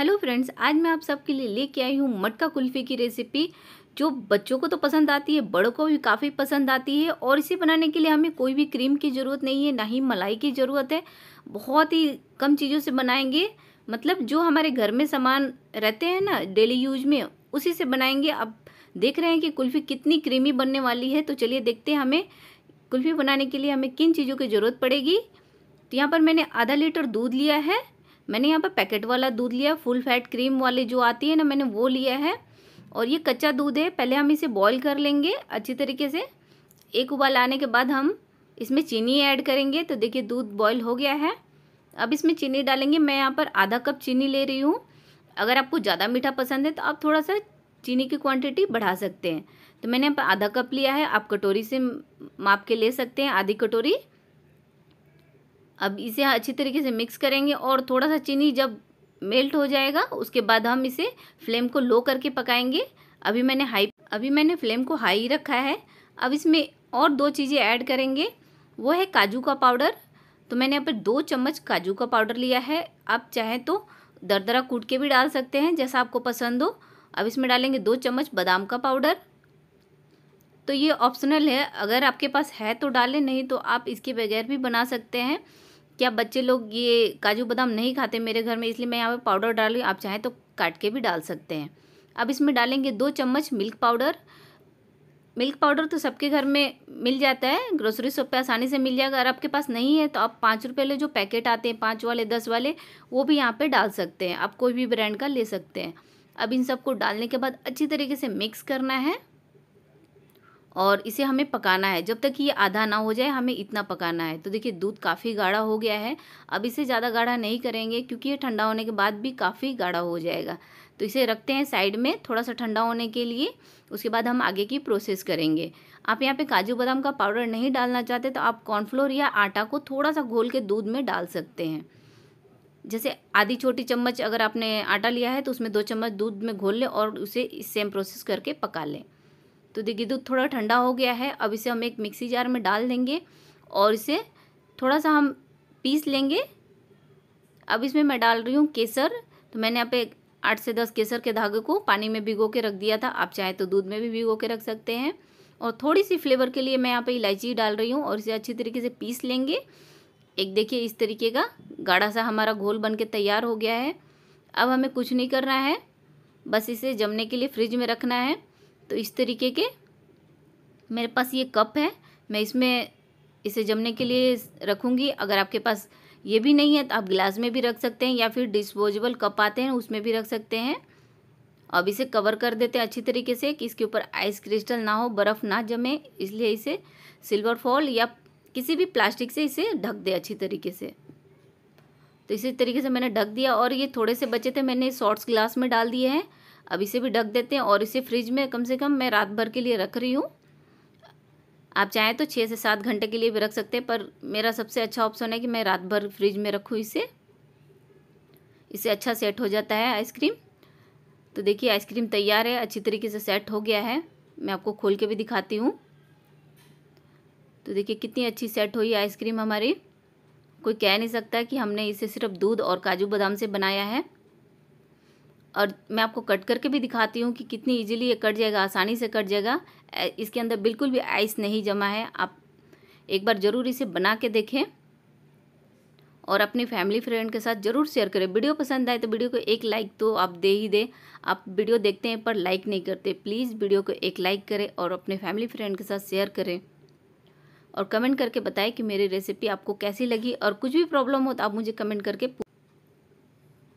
hello friends आज मैं आप सबके लिए लेके आई हूँ मटका कुल्फ़ी की रेसिपी जो बच्चों को तो पसंद आती है बड़ों को भी काफ़ी पसंद आती है और इसे बनाने के लिए हमें कोई भी क्रीम की ज़रूरत नहीं है ना ही मलाई की ज़रूरत है बहुत ही कम चीज़ों से बनाएंगे मतलब जो हमारे घर में सामान रहते हैं ना डेली यूज में उसी से बनाएंगे अब देख रहे हैं कि कुल्फ़ी कितनी क्रीमी बनने वाली है तो चलिए देखते हैं हमें कुल्फ़ी बनाने के लिए हमें किन चीज़ों की ज़रूरत पड़ेगी तो यहाँ पर मैंने आधा लीटर दूध लिया है मैंने यहाँ पर पैकेट वाला दूध लिया फुल फैट क्रीम वाली जो आती है ना मैंने वो लिया है और ये कच्चा दूध है पहले हम इसे बॉईल कर लेंगे अच्छी तरीके से एक उबाल आने के बाद हम इसमें चीनी ऐड करेंगे तो देखिए दूध बॉईल हो गया है अब इसमें चीनी डालेंगे मैं यहाँ पर आधा कप चीनी ले रही हूँ अगर आपको ज़्यादा मीठा पसंद है तो आप थोड़ा सा चीनी की क्वान्टिटी बढ़ा सकते हैं तो मैंने यहाँ पर आधा कप लिया है आप कटोरी से माप के ले सकते हैं आधी कटोरी अब इसे अच्छी तरीके से मिक्स करेंगे और थोड़ा सा चीनी जब मेल्ट हो जाएगा उसके बाद हम इसे फ्लेम को लो करके पकाएंगे अभी मैंने हाई अभी मैंने फ्लेम को हाई रखा है अब इसमें और दो चीज़ें ऐड करेंगे वो है काजू का पाउडर तो मैंने यहाँ पर दो चम्मच काजू का पाउडर लिया है आप चाहें तो दरदरा कूट के भी डाल सकते हैं जैसा आपको पसंद हो अब इसमें डालेंगे दो चम्मच बादाम का पाउडर तो ये ऑप्शनल है अगर आपके पास है तो डालें नहीं तो आप इसके बगैर भी बना सकते हैं क्या बच्चे लोग ये काजू बादाम नहीं खाते मेरे घर में इसलिए मैं यहाँ पे पाउडर डाल रही आप चाहें तो काट के भी डाल सकते हैं अब इसमें डालेंगे दो चम्मच मिल्क पाउडर मिल्क पाउडर तो सबके घर में मिल जाता है ग्रोसरी शॉप पे आसानी से मिल जाएगा अगर आपके पास नहीं है तो आप पाँच रुपये वाले जो पैकेट आते हैं पाँच वाले दस वाले वो भी यहाँ पे डाल सकते हैं आप कोई भी ब्रांड का ले सकते हैं अब इन सबको डालने के बाद अच्छी तरीके से मिक्स करना है और इसे हमें पकाना है जब तक ये आधा ना हो जाए हमें इतना पकाना है तो देखिए दूध काफ़ी गाढ़ा हो गया है अब इसे ज़्यादा गाढ़ा नहीं करेंगे क्योंकि ये ठंडा होने के बाद भी काफ़ी गाढ़ा हो जाएगा तो इसे रखते हैं साइड में थोड़ा सा ठंडा होने के लिए उसके बाद हम आगे की प्रोसेस करेंगे आप यहाँ पे काजू बादाम का पाउडर नहीं डालना चाहते तो आप कॉर्नफ्लोर या आटा को थोड़ा सा घोल के दूध में डाल सकते हैं जैसे आधी छोटी चम्मच अगर आपने आटा लिया है तो उसमें दो चम्मच दूध में घोल लें और उसे सेम प्रोसेस करके पका लें तो देखिए दूध थोड़ा ठंडा हो गया है अब इसे हम एक मिक्सी जार में डाल देंगे और इसे थोड़ा सा हम पीस लेंगे अब इसमें मैं डाल रही हूँ केसर तो मैंने यहाँ पे आठ से दस केसर के धागे को पानी में भिगो के रख दिया था आप चाहे तो दूध में भी भिगो के रख सकते हैं और थोड़ी सी फ्लेवर के लिए मैं यहाँ पे इलायची डाल रही हूँ और इसे अच्छी तरीके से पीस लेंगे एक देखिए इस तरीके का गाढ़ा सा हमारा घोल बन के तैयार हो गया है अब हमें कुछ नहीं करना है बस इसे जमने के लिए फ्रिज में रखना है तो इस तरीके के मेरे पास ये कप है मैं इसमें इसे जमने के लिए रखूँगी अगर आपके पास ये भी नहीं है तो आप गिलास में भी रख सकते हैं या फिर डिस्पोजेबल कप आते हैं उसमें भी रख सकते हैं अब इसे कवर कर देते हैं अच्छी तरीके से कि इसके ऊपर आइस क्रिस्टल ना हो बर्फ़ ना जमे इसलिए इसे सिल्वर फॉल या किसी भी प्लास्टिक से इसे ढक दे अच्छी तरीके से तो इसी तरीके से मैंने ढक दिया और ये थोड़े से बचे थे मैंने शॉर्ट्स ग्लास में डाल दिए हैं अब इसे भी ढक देते हैं और इसे फ्रिज में कम से कम मैं रात भर के लिए रख रही हूँ आप चाहें तो छः से सात घंटे के लिए भी रख सकते हैं पर मेरा सबसे अच्छा ऑप्शन है कि मैं रात भर फ्रिज में रखूँ इसे इसे अच्छा सेट हो जाता है आइसक्रीम तो देखिए आइसक्रीम तैयार है अच्छी तरीके से सेट हो गया है मैं आपको खोल के भी दिखाती हूँ तो देखिए कितनी अच्छी सेट हुई आइसक्रीम हमारी कोई कह नहीं सकता कि हमने इसे सिर्फ दूध और काजू बादाम से बनाया है और मैं आपको कट करके भी दिखाती हूँ कि कितनी इजीली ये कट जाएगा आसानी से कट जाएगा इसके अंदर बिल्कुल भी आइस नहीं जमा है आप एक बार ज़रूर इसे बना के देखें और अपनी फैमिली फ्रेंड के साथ ज़रूर शेयर करें वीडियो पसंद आए तो वीडियो को एक लाइक तो आप दे ही दें आप वीडियो देखते हैं पर लाइक नहीं करते प्लीज़ वीडियो को एक लाइक करें और अपने फैमिली फ्रेंड के साथ शेयर करें और कमेंट करके बताएं कि मेरी रेसिपी आपको कैसी लगी और कुछ भी प्रॉब्लम हो तो आप मुझे कमेंट करके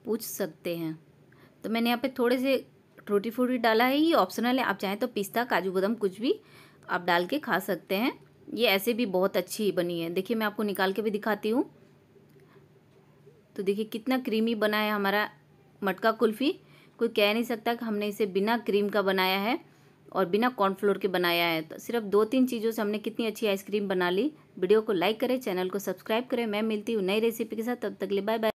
पूछ सकते हैं तो मैंने यहाँ पे थोड़े से टूटी फ्रूटी डाला है ये ऑप्शनल है आप चाहें तो पिस्ता काजू बादाम कुछ भी आप डाल के खा सकते हैं ये ऐसे भी बहुत अच्छी बनी है देखिए मैं आपको निकाल के भी दिखाती हूँ तो देखिए कितना क्रीमी बना है हमारा मटका कुल्फ़ी कोई कह नहीं सकता कि हमने इसे बिना क्रीम का बनाया है और बिना कॉर्नफ्लोर के बनाया है तो सिर्फ दो तीन चीज़ों से हमने कितनी अच्छी आइसक्रीम बना ली वीडियो को लाइक करें चैनल को सब्सक्राइब करें मैं मिलती हूँ नई रेसिपी के साथ तब तक ले बाय बाय